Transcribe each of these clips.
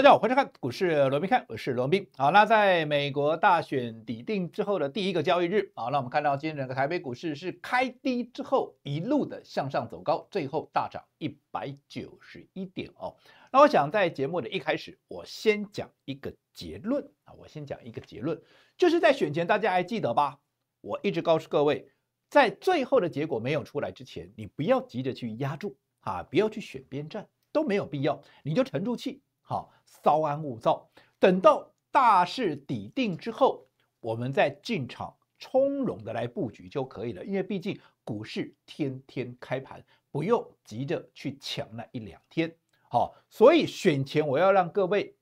大家好，欢迎看股市罗宾看，我是罗宾。好，那在美国大选底定之后的第一个交易日啊，那我们看到今天整个台北股市是开低之后一路的向上走高，最后大涨一百九十一点哦。那我想在节目的一开始，我先讲一个结论啊，我先讲一个结论，就是在选前大家还记得吧？我一直告诉各位，在最后的结果没有出来之前，你不要急着去压住啊，不要去选边站，都没有必要，你就沉住气。好，稍安勿躁，等到大势底定之后，我们再进场，从容的来布局就可以了。因为毕竟股市天天开盘，不用急着去抢那一两天。好，所以选前我要让各位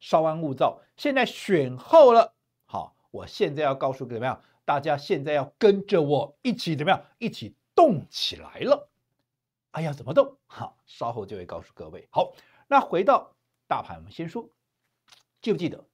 稍安勿躁，现在选后了，好，我现在要告诉各位怎么样，大家现在要跟着我一起怎么样，一起动起来了。哎呀，怎么动？好，稍后就会告诉各位。好，那回到。大盘我们先说，记不记得？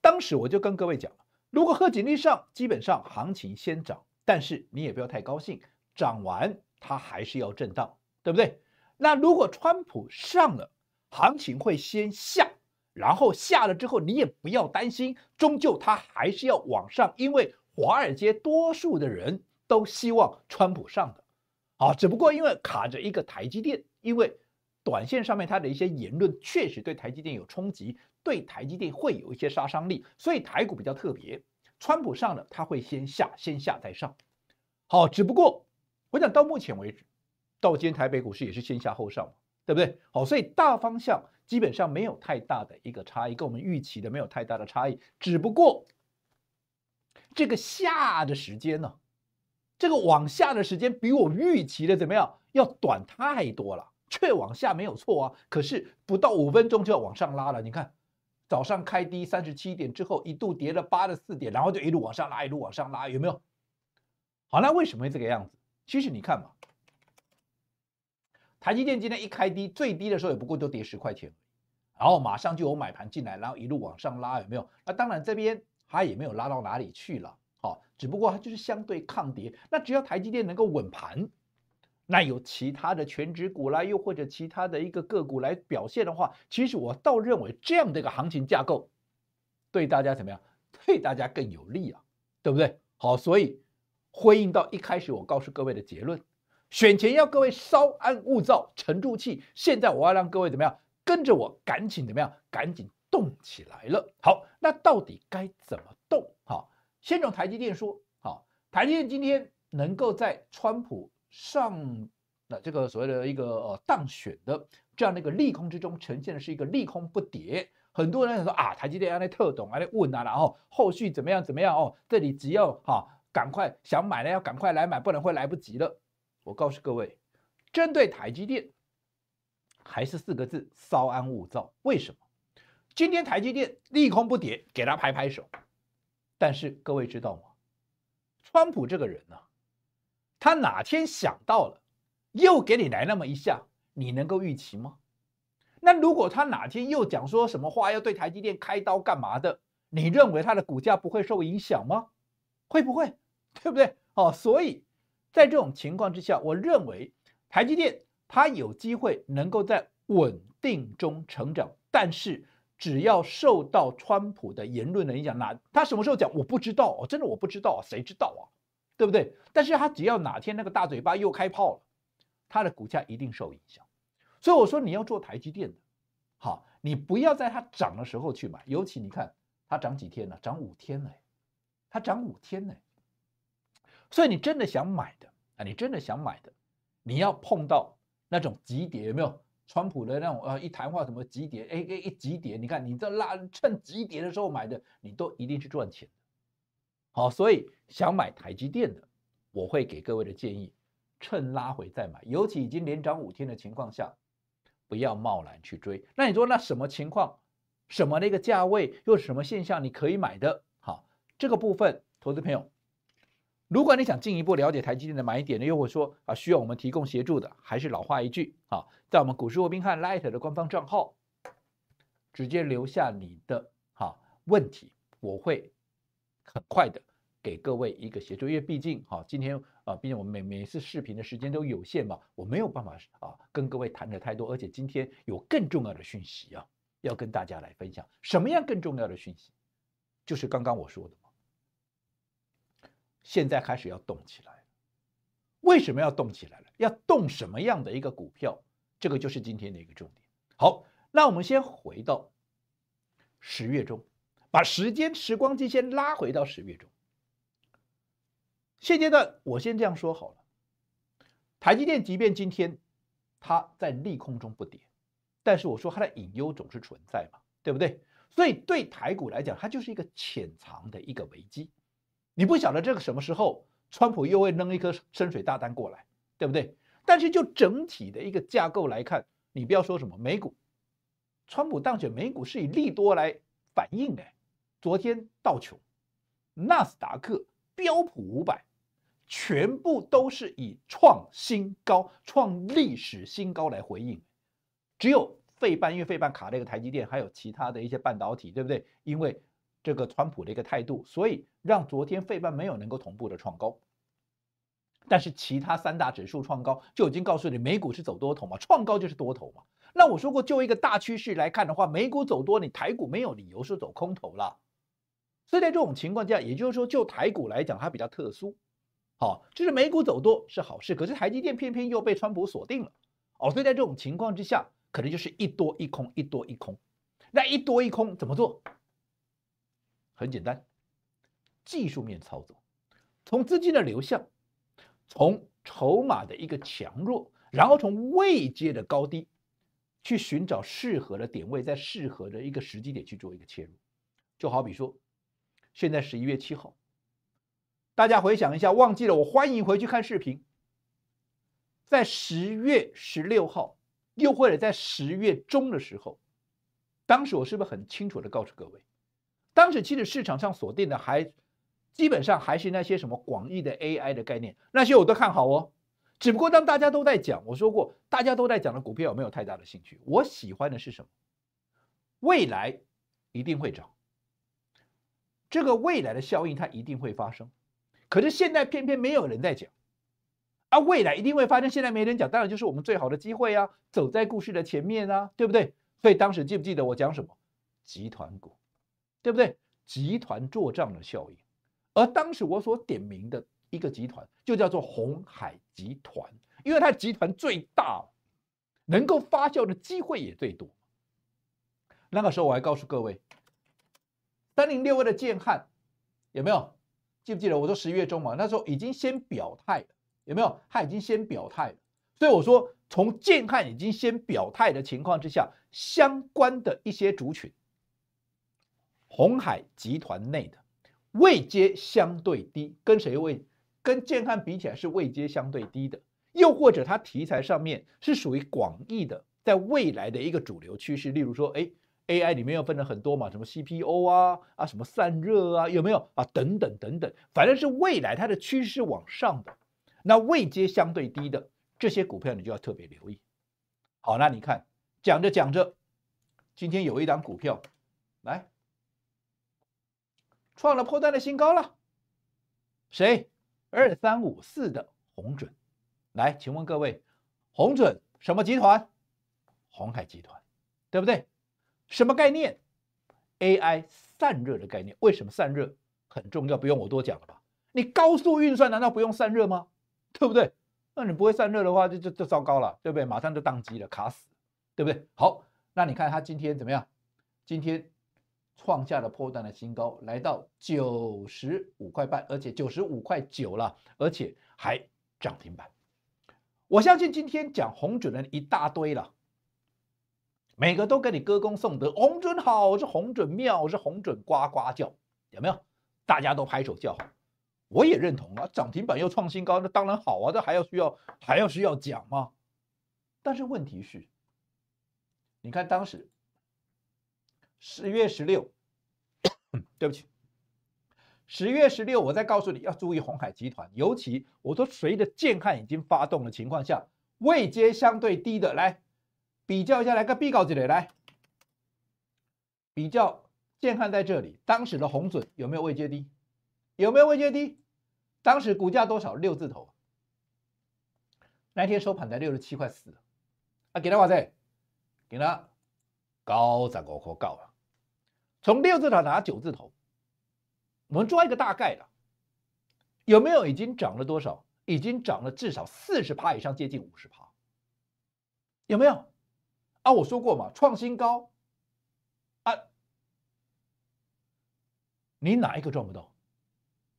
当时我就跟各位讲，如果贺锦丽上，基本上行情先涨，但是你也不要太高兴，涨完它还是要震荡，对不对？那如果川普上了，行情会先下，然后下了之后你也不要担心，终究它还是要往上，因为华尔街多数的人都希望川普上的，啊，只不过因为卡着一个台积电，因为。短线上面，他的一些言论确实对台积电有冲击，对台积电会有一些杀伤力，所以台股比较特别。川普上了，他会先下，先下再上。好，只不过我讲到目前为止，到今天台北股市也是先下后上嘛，对不对？好，所以大方向基本上没有太大的一个差异，跟我们预期的没有太大的差异。只不过这个下的时间呢，这个往下的时间比我预期的怎么样？要短太多了。却往下没有错啊，可是不到五分钟就要往上拉了。你看，早上开低三十七点之后，一度跌了八十四点，然后就一路往上拉，一路往上拉，有没有？好，那为什么会这个样子？其实你看嘛，台积电今天一开低，最低的时候也不过就跌十块钱，然后马上就有买盘进来，然后一路往上拉，有没有？那当然这边它也没有拉到哪里去了，好，只不过它就是相对抗跌。那只要台积电能够稳盘。那有其他的全职股啦，又或者其他的一个个股来表现的话，其实我倒认为这样的一个行情架构，对大家怎么样？对大家更有利啊，对不对？好，所以回应到一开始我告诉各位的结论，选前要各位稍安勿躁，沉住气。现在我要让各位怎么样？跟着我，赶紧怎么样？赶紧动起来了。好，那到底该怎么动？好，先从台积电说。好，台积电今天能够在川普上那这个所谓的一个呃当选的这样的一个利空之中呈现的是一个利空不跌，很多人很说啊，台积电啊那特懂啊那问啊，然后后续怎么样怎么样哦，这里只要哈赶快想买呢，要赶快来买，不然会来不及了。我告诉各位，针对台积电还是四个字，稍安勿躁。为什么？今天台积电利空不跌，给他拍拍手。但是各位知道吗？川普这个人呢？他哪天想到了，又给你来那么一下，你能够预期吗？那如果他哪天又讲说什么话要对台积电开刀干嘛的，你认为他的股价不会受影响吗？会不会？对不对？哦，所以在这种情况之下，我认为台积电它有机会能够在稳定中成长，但是只要受到川普的言论的影响，哪他什么时候讲我不知道，真的我不知道，谁知道啊？对不对？但是他只要哪天那个大嘴巴又开炮了，他的股价一定受影响。所以我说你要做台积电的，好，你不要在它涨的时候去买。尤其你看它涨几天了？涨五天了，它涨五天了。所以你真的想买的啊，你真的想买的，你要碰到那种急跌有没有？川普的那种呃一谈话什么急跌，哎哎一急跌，你看你这拉趁急跌的时候买的，你都一定去赚钱的。好，所以想买台积电的，我会给各位的建议，趁拉回再买，尤其已经连涨五天的情况下，不要贸然去追。那你说，那什么情况，什么那个价位又是什么现象，你可以买的？好，这个部分，投资朋友，如果你想进一步了解台积电的买点呢，又或说啊，需要我们提供协助的，还是老话一句啊，在我们股市沃宾汉 light 的官方账号，直接留下你的好问题，我会很快的。给各位一个协助，因为毕竟哈，今天啊，毕竟我们每每次视频的时间都有限嘛，我没有办法啊跟各位谈的太多，而且今天有更重要的讯息啊要跟大家来分享。什么样更重要的讯息？就是刚刚我说的嘛，现在开始要动起来了。为什么要动起来了？要动什么样的一个股票？这个就是今天的一个重点。好，那我们先回到十月中，把时间时光机先拉回到十月中。现阶段我先这样说好了，台积电即便今天它在利空中不跌，但是我说它的隐忧总是存在嘛，对不对？所以对台股来讲，它就是一个潜藏的一个危机，你不晓得这个什么时候，川普又会扔一颗深水大弹过来，对不对？但是就整体的一个架构来看，你不要说什么美股，川普当选美股是以利多来反应的。昨天道琼、纳斯达克标普五百。全部都是以创新高、创历史新高来回应，只有费半因为费半卡这个台积电，还有其他的一些半导体，对不对？因为这个川普的一个态度，所以让昨天费半没有能够同步的创高。但是其他三大指数创高，就已经告诉你美股是走多头嘛？创高就是多头嘛？那我说过，就一个大趋势来看的话，美股走多，你台股没有理由说走空头了。所以在这种情况下，也就是说，就台股来讲，它比较特殊。好，就是美股走多是好事，可是台积电偏偏又被川普锁定了，哦，所以在这种情况之下，可能就是一多一空，一多一空，那一多一空怎么做？很简单，技术面操作，从资金的流向，从筹码的一个强弱，然后从位阶的高低，去寻找适合的点位，在适合的一个时机点去做一个切入，就好比说，现在十一月七号。大家回想一下，忘记了我欢迎回去看视频。在十月十六号，又或者在十月中的时候，当时我是不是很清楚的告诉各位？当时其实市场上锁定的还基本上还是那些什么广义的 AI 的概念，那些我都看好哦。只不过当大家都在讲，我说过，大家都在讲的股票我没有太大的兴趣。我喜欢的是什么？未来一定会涨，这个未来的效应它一定会发生。可是现在偏偏没有人在讲，啊，未来一定会发生。现在没人讲，当然就是我们最好的机会啊，走在故事的前面啊，对不对？所以当时记不记得我讲什么？集团股，对不对？集团做账的效应。而当时我所点名的一个集团，就叫做红海集团，因为它集团最大，能够发酵的机会也最多。那个时候我还告诉各位，三零六位的建汉，有没有？记不记得我说十一月中嘛？那时候已经先表态了，有没有？他已经先表态了，所以我说从健汉已经先表态的情况之下，相关的一些族群，红海集团内的位阶相对低，跟谁位？跟健汉比起来是位阶相对低的，又或者它题材上面是属于广义的，在未来的一个主流趋势，例如说，哎。AI 里面又分了很多嘛，什么 CPU 啊啊，什么散热啊，有没有啊？等等等等，反正是未来它的趋势往上的。那位阶相对低的这些股票，你就要特别留意。好，那你看，讲着讲着，今天有一档股票来创了破单的新高了。谁？二三五四的红准。来，请问各位，红准什么集团？红海集团，对不对？什么概念？AI 散热的概念，为什么散热很重要？不用我多讲了吧？你高速运算难道不用散热吗？对不对？那你不会散热的话，就就就糟糕了，对不对？马上就宕机了，卡死，对不对？好，那你看它今天怎么样？今天创下了破蛋的新高，来到九十五块半，而且九十五块九了，而且还涨停板。我相信今天讲红准人一大堆了。每个都跟你歌功颂德，红准好是红准妙是红准呱呱叫，有没有？大家都拍手叫好，我也认同啊。涨停板又创新高，那当然好啊，那还要需要还要需要讲吗？但是问题是，你看当时十月十六，对不起，十月十六，我再告诉你要注意红海集团，尤其我说随着建汉已经发动的情况下，位阶相对低的来。比较一下，来个比稿之类。来比较，建汉在这里当时的红准有没有位阶低？有没有位阶低？当时股价多少？六字头，那天收盘在六十七块四。啊，给他哇塞，给他高十五块高啊！从六字头拿九字头，我们做一个大概的，有没有已经涨了多少？已经涨了至少四十趴以上，接近五十趴，有没有？啊，我说过嘛，创新高。啊，你哪一个赚不到？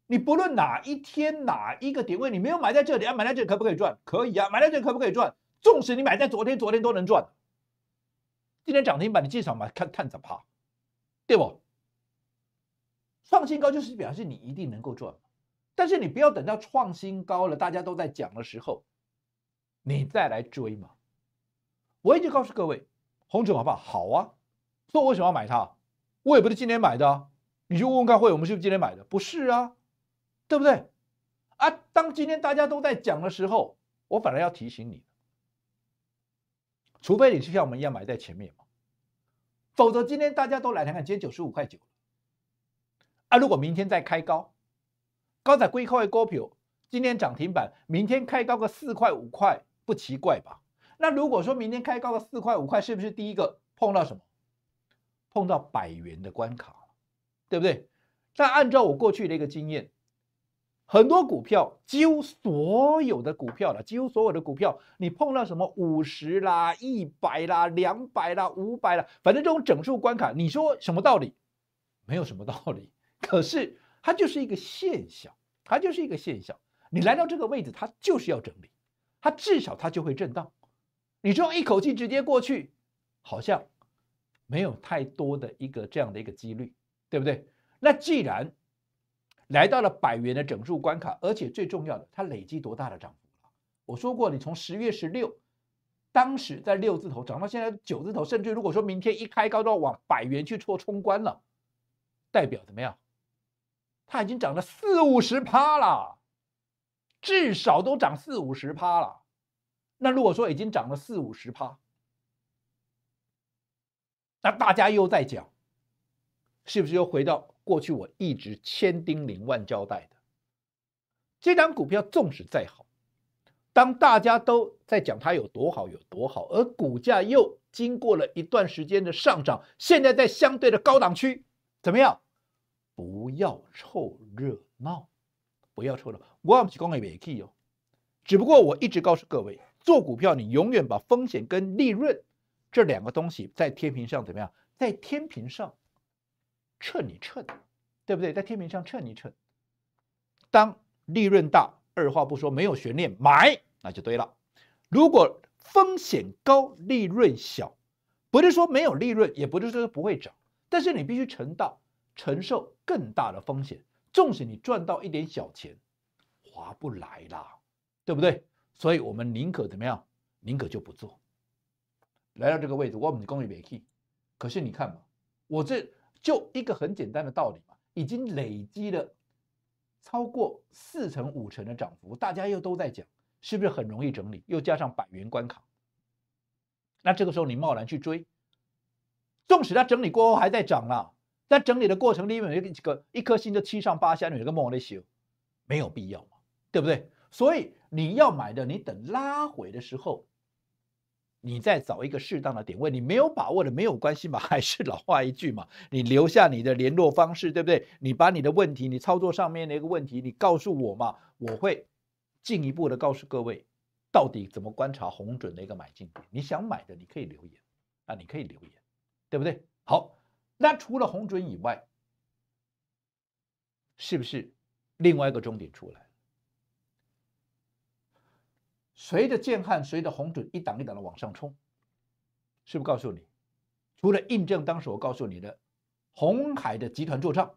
你不论哪一天哪一个点位，你没有买在这里啊，买在这里可不可以赚？可以啊，买在这里可不可以赚？纵使你买在昨天，昨天都能赚。今天涨停板，你进场买，看看怎么趴，对不？创新高就是表示你一定能够赚，但是你不要等到创新高了，大家都在讲的时候，你再来追嘛。我一直告诉各位，红酒好不好好啊，那为什么要买它？我也不是今天买的，你去问问看会，我们是不是今天买的？不是啊，对不对？啊，当今天大家都在讲的时候，我反而要提醒你，除非你是像我们一样买在前面嘛，否则今天大家都来看看，今天九十五块九，啊，如果明天再开高，高才一块一块高票，今天涨停板，明天开高个四块五块，不奇怪吧？那如果说明天开高到四块五块，是不是第一个碰到什么？碰到百元的关卡，对不对？但按照我过去的一个经验，很多股票，几乎所有的股票了，几乎所有的股票，你碰到什么五十啦、一百啦、两百啦、五百啦，反正这种整数关卡，你说什么道理？没有什么道理。可是它就是一个现象，它就是一个现象。你来到这个位置，它就是要整理，它至少它就会震荡。你这样一口气直接过去，好像没有太多的一个这样的一个几率，对不对？那既然来到了百元的整数关卡，而且最重要的，它累积多大的涨幅？我说过，你从十月十六，当时在六字头涨到现在九字头，甚至如果说明天一开高都要往百元去冲关了，代表怎么样？它已经涨了四五十趴了，至少都涨四五十趴了。那如果说已经涨了四五十趴，那大家又在讲，是不是又回到过去？我一直千叮咛万交代的，这张股票纵使再好，当大家都在讲它有多好有多好，而股价又经过了一段时间的上涨，现在在相对的高档区，怎么样？不要凑热闹，不要凑热闹，我不是去光野别去哦，只不过我一直告诉各位。做股票，你永远把风险跟利润这两个东西在天平上怎么样？在天平上称一称，对不对？在天平上称一称。当利润大，二话不说，没有悬念，买那就对了。如果风险高，利润小，不是说没有利润，也不是说不会涨，但是你必须承到承受更大的风险。纵使你赚到一点小钱，划不来啦，对不对？所以我们宁可怎么样？宁可就不做。来到这个位置，我们功力别弃。可是你看嘛，我这就一个很简单的道理嘛，已经累积了超过四成五成的涨幅，大家又都在讲，是不是很容易整理？又加上百元关卡，那这个时候你贸然去追，纵使它整理过后还在涨了，在整理的过程里面，有一个一颗心就七上八下，你个梦在修，没有必要嘛，对不对？所以你要买的，你等拉回的时候，你再找一个适当的点位。你没有把握的没有关系嘛，还是老话一句嘛，你留下你的联络方式，对不对？你把你的问题，你操作上面的一个问题，你告诉我嘛，我会进一步的告诉各位，到底怎么观察红准的一个买进点。你想买的，你可以留言啊，你可以留言，对不对？好，那除了红准以外，是不是另外一个终点出来？随着建汉，随着红准一档一档的往上冲，是不是告诉你，除了印证当时我告诉你的，红海的集团作战，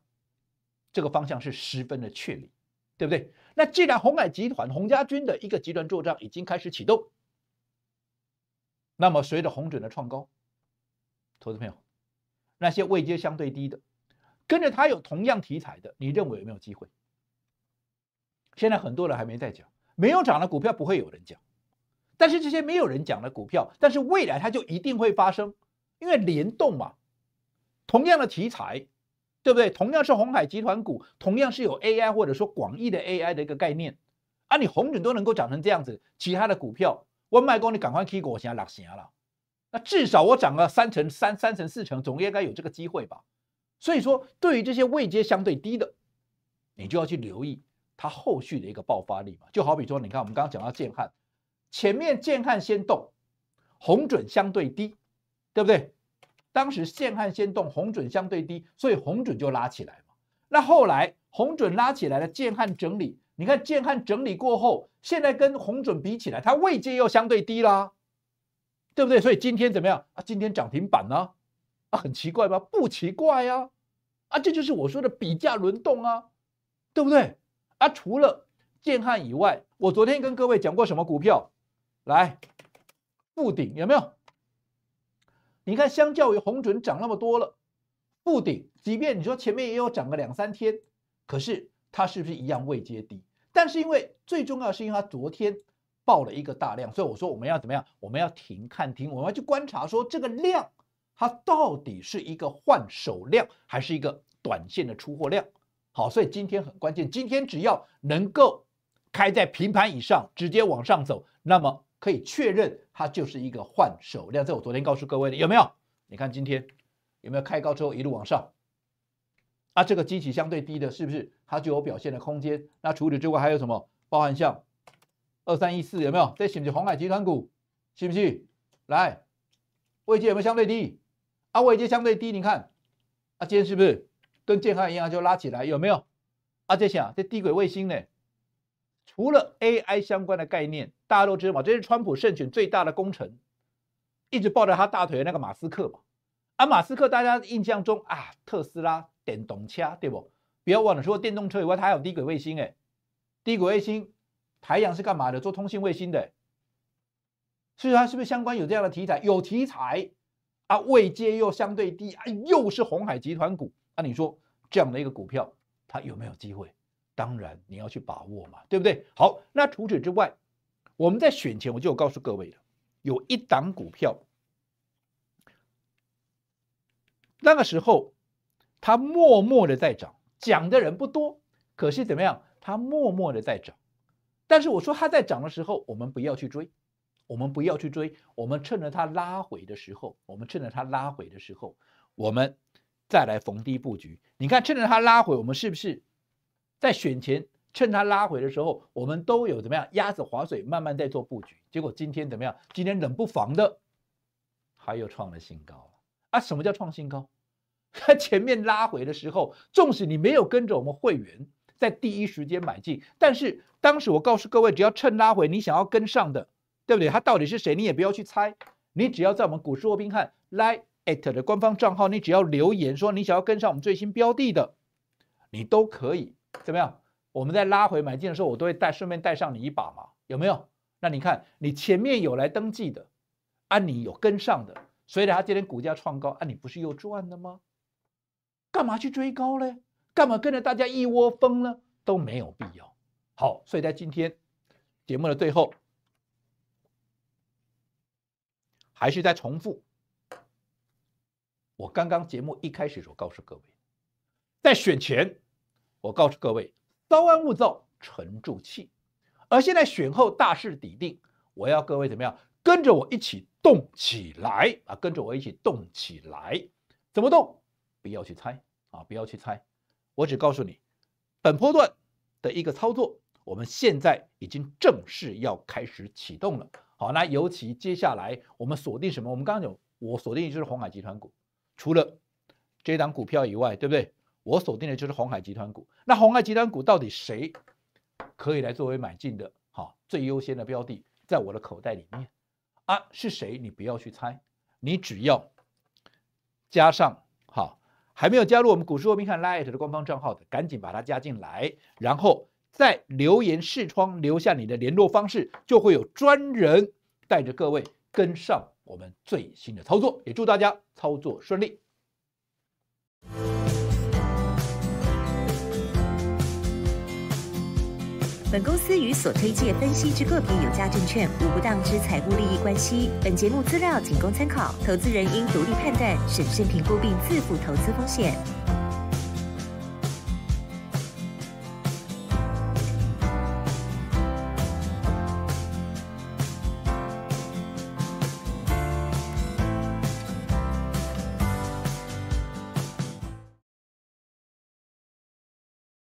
这个方向是十分的确立，对不对？那既然红海集团、洪家军的一个集团作战已经开始启动，那么随着红准的创高，投资朋友，那些位阶相对低的，跟着它有同样题材的，你认为有没有机会？现在很多人还没在讲。没有涨的股票不会有人讲，但是这些没有人讲的股票，但是未来它就一定会发生，因为联动嘛，同样的题材，对不对？同样是红海集团股，同样是有 AI 或者说广义的 AI 的一个概念，啊，你红准都能够涨成这样子，其他的股票，我卖工你赶快 K 我裹在六成了，那至少我涨了三成三、三成四成，总应该有这个机会吧？所以说，对于这些位阶相对低的，你就要去留意。它后续的一个爆发力嘛，就好比说，你看我们刚刚讲到剑汉，前面剑汉先动，红准相对低，对不对？当时剑汉先动，红准相对低，所以红准就拉起来嘛。那后来红准拉起来了，剑汉整理，你看剑汉整理过后，现在跟红准比起来，它位阶又相对低啦，对不对？所以今天怎么样啊？今天涨停板呢？啊，很奇怪吧？不奇怪呀，啊，这就是我说的比价轮动啊，对不对？啊，除了建汉以外，我昨天跟各位讲过什么股票？来，复鼎有没有？你看，相较于红准涨那么多了，复鼎即便你说前面也有涨个两三天，可是它是不是一样未接底？但是因为最重要是因为它昨天爆了一个大量，所以我说我们要怎么样？我们要停看停，我们要去观察说这个量它到底是一个换手量还是一个短线的出货量？好，所以今天很关键。今天只要能够开在平盘以上，直接往上走，那么可以确认它就是一个换手量。这我昨天告诉各位的，有没有？你看今天有没有开高之后一路往上？啊，这个基期相对低的，是不是它就有表现的空间？那除此之外还有什么？包含像二三一四有没有？这是不是红海集团股？是不是？来，位阶有没有相对低？啊，位阶相对低，你看，啊，今天是不是？跟健康银行就拉起来有没有？啊这些啊，这低轨卫星呢？除了 AI 相关的概念，大家都知道嘛？这是川普胜选最大的工程，一直抱着他大腿的那个马斯克嘛。啊，马斯克大家印象中啊，特斯拉、电动车对不？不要忘了，除了电动车以外，它还有低轨卫星哎。低轨卫星，太阳是干嘛的？做通信卫星的。所以它是不是相关有这样的题材？有题材啊，位阶又相对低啊，又是红海集团股。那你说这样的一个股票，它有没有机会？当然你要去把握嘛，对不对？好，那除此之外，我们在选前我就告诉各位了，有一档股票，那个时候它默默的在涨，讲的人不多，可是怎么样？它默默的在涨，但是我说它在涨的时候，我们不要去追，我们不要去追，我们趁着它拉回的时候，我们趁着它拉回的时候，我们。再来逢低布局，你看，趁着它拉回，我们是不是在选前，趁它拉回的时候，我们都有怎么样，鸭子划水，慢慢在做布局。结果今天怎么样？今天冷不防的，它又创了新高啊！什么叫创新高？它 前面拉回的时候，纵使你没有跟着我们会员在第一时间买进，但是当时我告诉各位，只要趁拉回，你想要跟上的，对不对？它到底是谁，你也不要去猜，你只要在我们股市沃冰汉来。的官方账号，你只要留言说你想要跟上我们最新标的的，你都可以怎么样？我们在拉回买进的时候，我都会带顺便带上你一把嘛，有没有？那你看你前面有来登记的，啊，你有跟上的，所以他今天股价创高，啊，你不是又赚了吗？干嘛去追高嘞？干嘛跟着大家一窝蜂呢？都没有必要。好，所以在今天节目的最后，还是在重复。我刚刚节目一开始候告诉各位，在选前，我告诉各位，稍安勿躁，沉住气。而现在选后大势已定，我要各位怎么样，跟着我一起动起来啊，跟着我一起动起来。怎么动？不要去猜啊，不要去猜。我只告诉你，本波段的一个操作，我们现在已经正式要开始启动了。好，那尤其接下来我们锁定什么？我们刚刚有我锁定就是红海集团股。除了这档股票以外，对不对？我锁定的就是红海集团股。那红海集团股到底谁可以来作为买进的？好，最优先的标的在我的口袋里面啊，是谁？你不要去猜，你只要加上好，还没有加入我们股市罗宾汉 light 的官方账号的，赶紧把它加进来，然后在留言视窗留下你的联络方式，就会有专人带着各位跟上。我们最新的操作，也祝大家操作顺利。本公司与所推介分析之个别有价证券无不当之财务利益关系。本节目资料仅供参考，投资人应独立判断、审慎评估并自负投资风险。